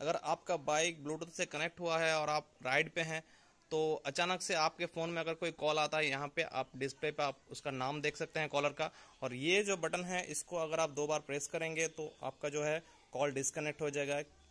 अगर आपका bike Bluetooth से कनेक्ट हुआ है और आप राइड पे हैं तो अचानक से आपके फ़ोन में अगर कोई कॉल आता है यहाँ पे आप डिस्प्ले पे आप उसका नाम देख सकते हैं कॉलर का और ये जो बटन है इसको अगर आप दो बार प्रेस करेंगे तो आपका जो है कॉल डिस्कनेक्ट हो जाएगा